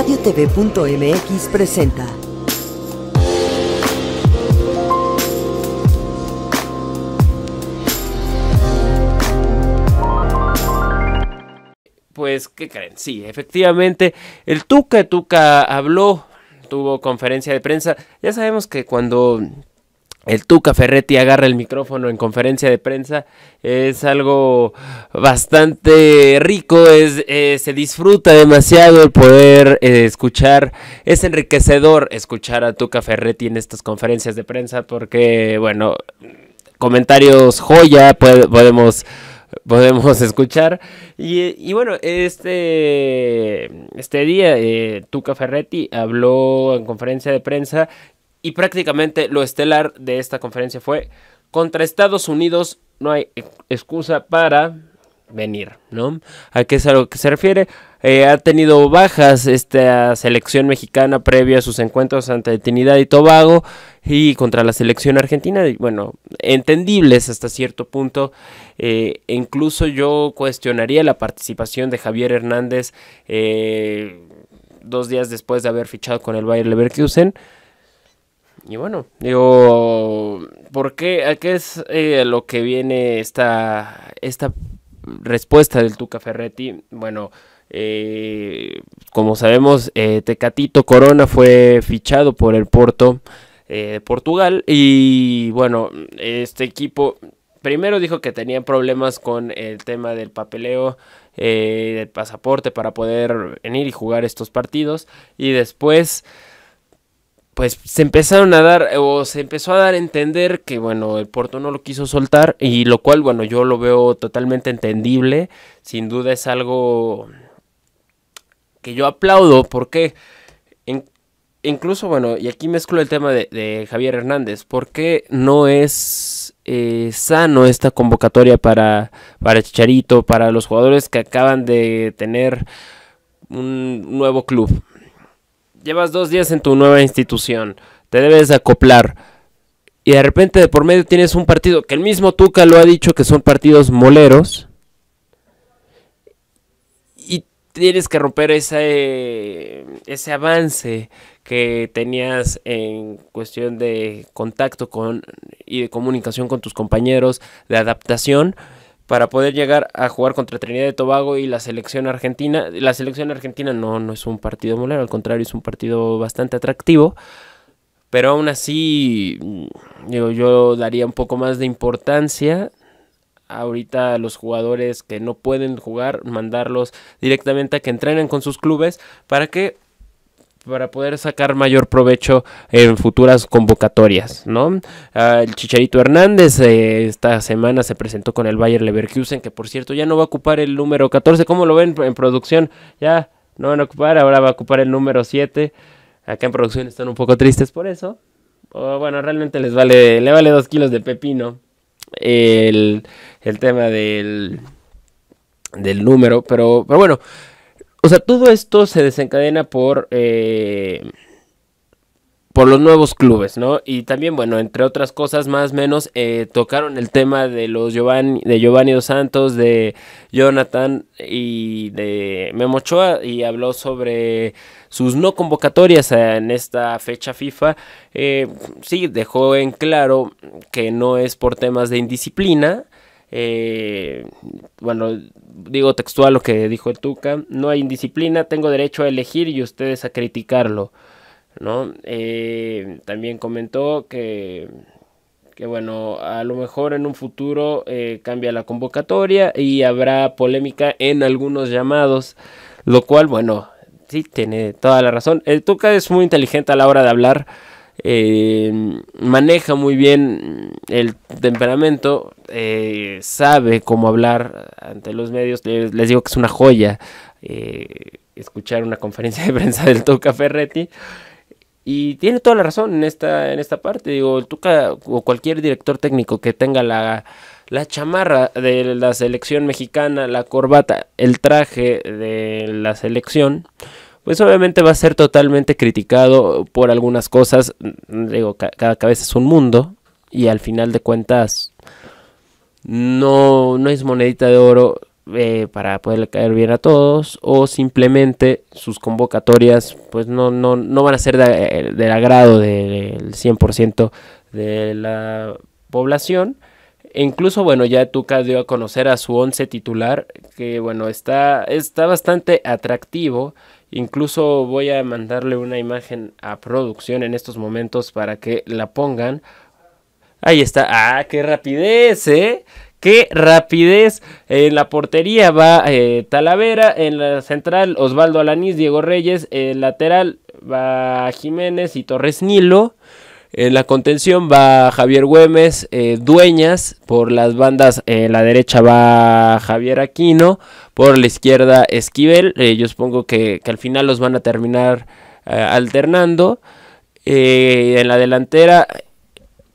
Radiotv.mx presenta. Pues, ¿qué creen? Sí, efectivamente, el Tuca Tuca habló, tuvo conferencia de prensa. Ya sabemos que cuando el Tuca Ferretti agarra el micrófono en conferencia de prensa. Es algo bastante rico, es, eh, se disfruta demasiado el poder eh, escuchar. Es enriquecedor escuchar a Tuca Ferretti en estas conferencias de prensa porque, bueno, comentarios joya podemos podemos escuchar. Y, bueno, este, este día eh, Tuca Ferretti habló en conferencia de prensa y prácticamente lo estelar de esta conferencia fue contra Estados Unidos no hay excusa para venir, ¿no? ¿A qué es a lo que se refiere? Eh, ha tenido bajas esta selección mexicana previo a sus encuentros ante Trinidad y Tobago y contra la selección argentina, bueno, entendibles hasta cierto punto. Eh, incluso yo cuestionaría la participación de Javier Hernández eh, dos días después de haber fichado con el Bayer Leverkusen. Y bueno, digo, ¿por qué? ¿A qué es eh, lo que viene esta, esta respuesta del Tuca Ferretti? Bueno, eh, como sabemos, eh, Tecatito Corona fue fichado por el Porto de Portugal y bueno, este equipo primero dijo que tenía problemas con el tema del papeleo del pasaporte para poder venir y jugar estos partidos y después pues se empezaron a dar o se empezó a dar a entender que bueno el Porto no lo quiso soltar y lo cual bueno yo lo veo totalmente entendible sin duda es algo que yo aplaudo porque incluso bueno y aquí mezclo el tema de, Javier Hernández porque no es eh, sano esta convocatoria para para Chicharito para los jugadores que acaban de tener un nuevo club Llevas dos días en tu nueva institución, te debes acoplar. Y de repente de por medio tienes un partido que el mismo Tuca lo ha dicho que son partidos moleros. Y tienes que romper ese, ese avance que tenías en cuestión de contacto con y de comunicación con tus compañeros, de adaptación para poder llegar a jugar contra Trinidad y Tobago y la selección argentina. La selección argentina no, no es un partido molero, al contrario, es un partido bastante atractivo. Pero aún así, yo, mm, yo daría un poco más de importancia ahorita a los jugadores que no pueden jugar, mandarlos directamente a que entrenen con sus clubes para que para poder sacar mayor provecho en futuras convocatorias, ¿no? Ah, el Chicharito Hernández eh, esta semana se presentó con el Bayer Leverkusen, que por cierto ya no va a ocupar el número 14, ¿cómo lo ven en producción? Ya no van a ocupar, ahora va a ocupar el número 7. Acá en producción están un poco tristes por eso. bueno, realmente les vale, le vale dos kilos de pepino el, tema del, del número, pero, pero bueno. O sea, todo esto se desencadena por, eh, por los nuevos clubes, ¿no? Y también, bueno, entre otras cosas, más o menos, eh, tocaron el tema de los Giovanni, de Giovanni dos Santos, de Jonathan y de Memochoa, y habló sobre sus no convocatorias en esta fecha FIFA. Eh, sí, dejó en claro que no es por temas de indisciplina, eh, bueno, digo textual lo que dijo el Tuca, no hay indisciplina, tengo derecho a elegir y ustedes a criticarlo, eh, también comentó que, que, bueno, a lo mejor en un futuro eh, cambia la convocatoria y habrá polémica en algunos llamados, lo cual, bueno, sí, tiene toda la razón. El Tuca es muy inteligente a la hora de hablar eh, maneja muy bien el temperamento, eh, sabe cómo hablar ante los medios. Les, digo que es una joya eh, escuchar una conferencia de prensa del Tuca Ferretti. Y tiene toda la razón en esta, en esta parte. Digo, el Tuca o cualquier director técnico que tenga la, la chamarra de la selección mexicana, la corbata, el traje de la selección pues obviamente va a ser totalmente criticado por algunas cosas. Mm, digo, cada cabeza es un mundo y al final de cuentas no, no es monedita de oro eh, para poderle caer bien a todos o simplemente sus convocatorias pues no, no, no van a ser eh, del agrado del 100% de la población. E incluso, bueno, ya Tuca dio a conocer a su once titular, que bueno, está, está bastante atractivo. Incluso voy a mandarle una imagen a producción en estos momentos para que la pongan. Ahí está. ¡Ah, qué rapidez, eh! ¡Qué rapidez! En la portería va eh, Talavera, en la central Osvaldo Alanís, Diego Reyes, el lateral va Jiménez y Torres Nilo. En eh, la contención va Javier Güemes, eh, Dueñas, por las bandas, en eh, la derecha va Javier Aquino, por la izquierda Esquivel, yo supongo que, que, al final los van a terminar alternando. en la delantera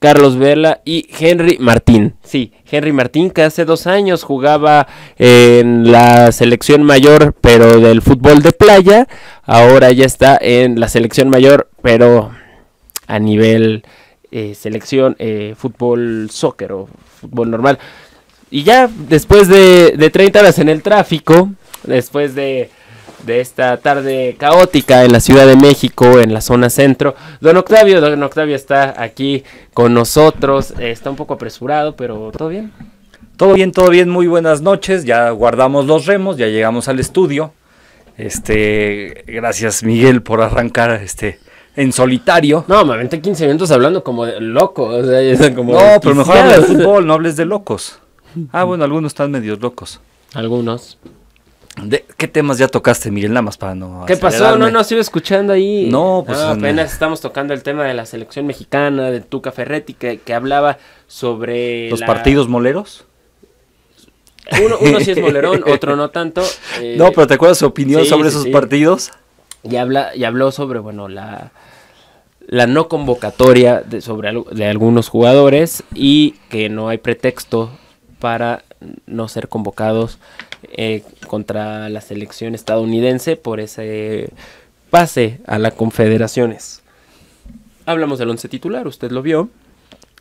Carlos Vela y Henry Martín. Sí, Henry Martín que hace dos años jugaba en la selección mayor pero del fútbol de playa, ahora ya está en la selección mayor pero a nivel eh, selección, eh, fútbol soccer o fútbol normal. Y ya después de, 30 horas en el tráfico, después de, esta tarde caótica en la Ciudad de México, en la zona centro, don Octavio, don Octavio está aquí con nosotros, eh, está un poco apresurado, pero todo bien. Todo bien, todo bien, muy buenas noches, ya guardamos los remos, ya llegamos al estudio. Este, gracias Miguel por arrancar este, en solitario. No, me aventé 15 minutos hablando como de locos, no, pero mejor de fútbol, no hables de locos. Ah, bueno, algunos están medios locos. Algunos. ¿De ¿Qué temas ya tocaste, Miguel? Nada más para no. ¿Qué pasó? No, no, estoy escuchando ahí. No, ah, pues, apenas estamos tocando el tema de la selección mexicana, de Tuca Ferretti, que, que hablaba sobre. ¿Los partidos moleros? Uno, sí es molerón, otro no tanto. Eh, no, pero ¿te acuerdas su opinión sobre esos partidos? y, habla, y habló sobre, bueno, la, la no convocatoria de, sobre de algunos jugadores y que no hay pretexto para no ser convocados eh, contra la selección estadounidense por ese pase a las confederaciones. Hablamos del once titular, usted lo vio.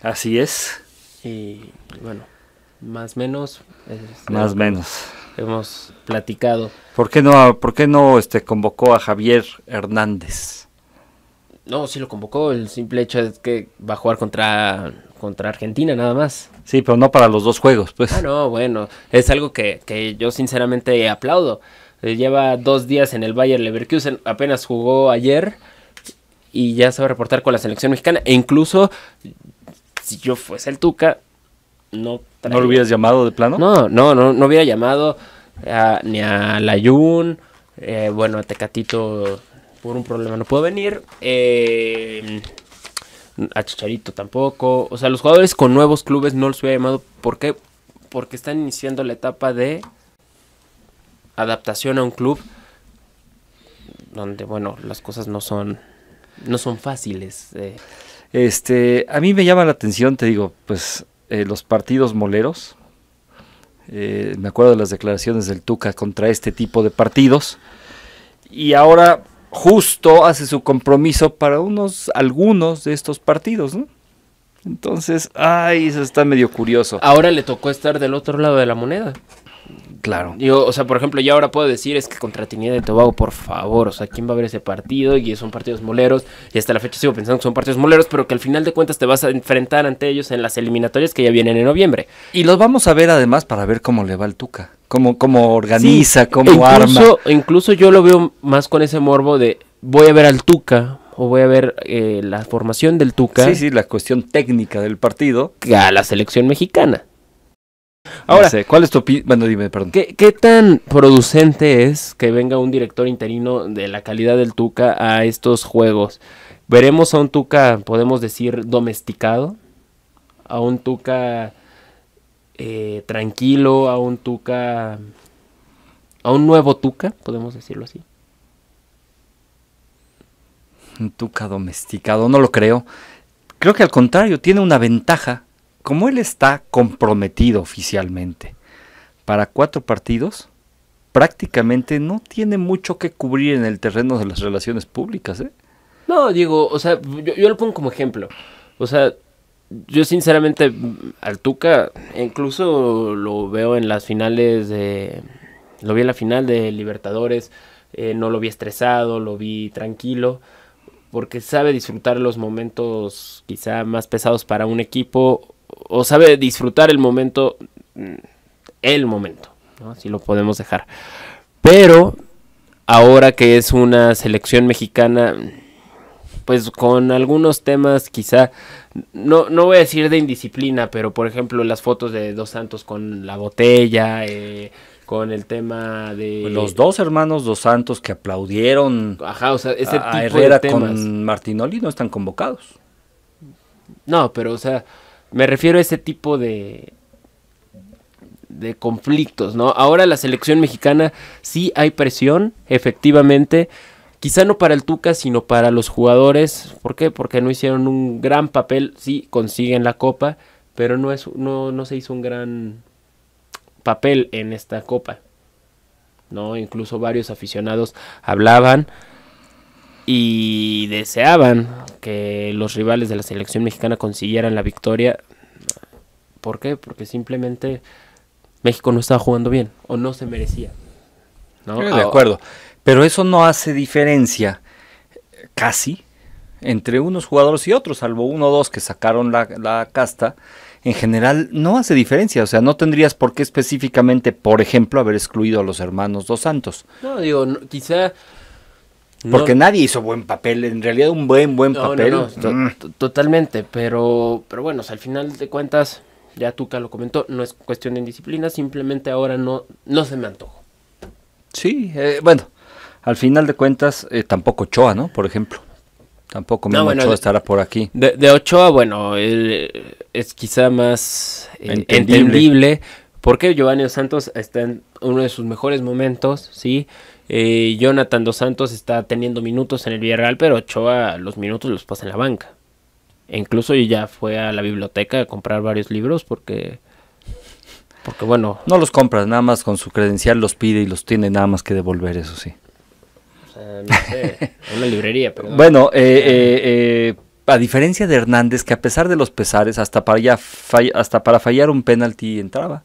Así es. Y bueno más menos. más menos. Hemos platicado. ¿Por qué no, por qué no este, convocó a Javier Hernández? No, sí lo convocó. El simple hecho es que va a jugar contra, contra Argentina nada más. Sí, pero no para los dos juegos, pues. Ah, no, bueno. Es algo que, que yo sinceramente aplaudo. Eh, lleva dos días en el Bayern Leverkusen. Apenas jugó ayer y ya se va a reportar con la selección mexicana. E incluso, si yo fuese el Tuca, no... lo hubieras llamado de plano? No, no, no, no hubiera llamado ni a Layun, eh, bueno, a Tecatito por un problema no puedo venir, eh, a Chicharito tampoco, o sea, los jugadores con nuevos clubes no los hubiera llamado, ¿por qué? Porque están iniciando la etapa de adaptación a un club donde, bueno, las cosas no son, no son fáciles. Este, a mí me llama la atención, te digo, pues eh, los partidos moleros. Eh, me acuerdo de las declaraciones del Tuca contra este tipo de partidos. Y ahora justo hace su compromiso para unos, algunos de estos partidos, Entonces, ay, eso está medio curioso. Ahora le tocó estar del otro lado de la moneda. Claro. Yo, o sea, por ejemplo, ya ahora puedo decir es que contra Trinidad y Tobago, por favor, o sea, ¿quién va a ver ese partido? Y son partidos moleros, y hasta la fecha sigo pensando que son partidos moleros, pero que al final de cuentas te vas a enfrentar ante ellos en las eliminatorias que ya vienen en noviembre. Y los vamos a ver además para ver cómo le va el Tuca, cómo, cómo organiza, cómo incluso, arma. Incluso yo lo veo más con ese morbo de voy a ver al Tuca, o voy a ver eh, la formación del Tuca. Sí, sí, la cuestión técnica del partido. A la selección mexicana. Ahora, ¿cuál es tu Bueno, dime, perdón. ¿qué, tan producente es que venga un director interino de la calidad del Tuca a estos juegos? ¿Veremos a un Tuca, podemos decir, domesticado? ¿A un Tuca eh, tranquilo? ¿A un Tuca... ¿A un nuevo Tuca? Podemos decirlo así. Un Tuca domesticado, no lo creo. Creo que al contrario, tiene una ventaja como él está comprometido oficialmente para cuatro partidos, prácticamente no tiene mucho que cubrir en el terreno de las relaciones públicas. ¿eh? No, digo, o sea, yo, yo, lo pongo como ejemplo. O sea, yo sinceramente al Tuca incluso lo veo en las finales de... Lo vi en la final de Libertadores, eh, no lo vi estresado, lo vi tranquilo, porque sabe disfrutar los momentos quizá más pesados para un equipo o sabe disfrutar el momento, mm, el momento, si lo podemos dejar. Pero ahora que es una selección mexicana, pues con algunos temas quizá, no, no voy a decir de indisciplina, pero por ejemplo las fotos de Dos Santos con la botella, eh, con el tema de... Los dos hermanos Dos Santos que aplaudieron a, Herrera con Martinoli no están convocados. No, pero o sea, me refiero a ese tipo de de conflictos, ¿no? Ahora la selección mexicana sí hay presión, efectivamente, quizá no para el Tuca, sino para los jugadores. ¿Por qué? Porque no hicieron un gran papel, sí consiguen la copa, pero no es no, no se hizo un gran papel en esta copa. ¿No? Incluso varios aficionados hablaban y deseaban que los rivales de la selección mexicana consiguieran la victoria. ¿Por qué? Porque simplemente México no estaba jugando bien o no se merecía. ¿no? de acuerdo. Pero eso no hace diferencia casi entre unos jugadores y otros, salvo uno o dos que sacaron la, casta en general no hace diferencia. O sea, no tendrías por qué específicamente, por ejemplo, haber excluido a los hermanos Dos Santos. No, digo, quizá porque nadie hizo buen papel, en realidad un buen, buen papel. No, mm. Totalmente, pero, pero bueno, al final de cuentas, ya Tuca lo comentó, no es cuestión de indisciplina, simplemente ahora no, no se me antojo. Sí, eh, bueno, al final de cuentas, eh, tampoco Ochoa, ¿no? Por ejemplo. Tampoco mismo bueno, Ochoa estará por aquí. De, Ochoa, bueno, él, eh, es quizá más entendible. porque Giovanni Santos está en uno de sus mejores momentos, ¿sí? sí eh, Jonathan Dos Santos está teniendo minutos en el Villarreal, pero Ochoa los minutos los pasa en la banca. E incluso ya fue a la biblioteca a comprar varios libros porque... Porque bueno... No los compras, nada más con su credencial los pide y los tiene nada más que devolver, eso sí. O sea, no sé, una librería, pero Bueno, eh, eh, eh, a diferencia de Hernández, que a pesar de los pesares, hasta para, ya hasta para fallar un penalti entraba.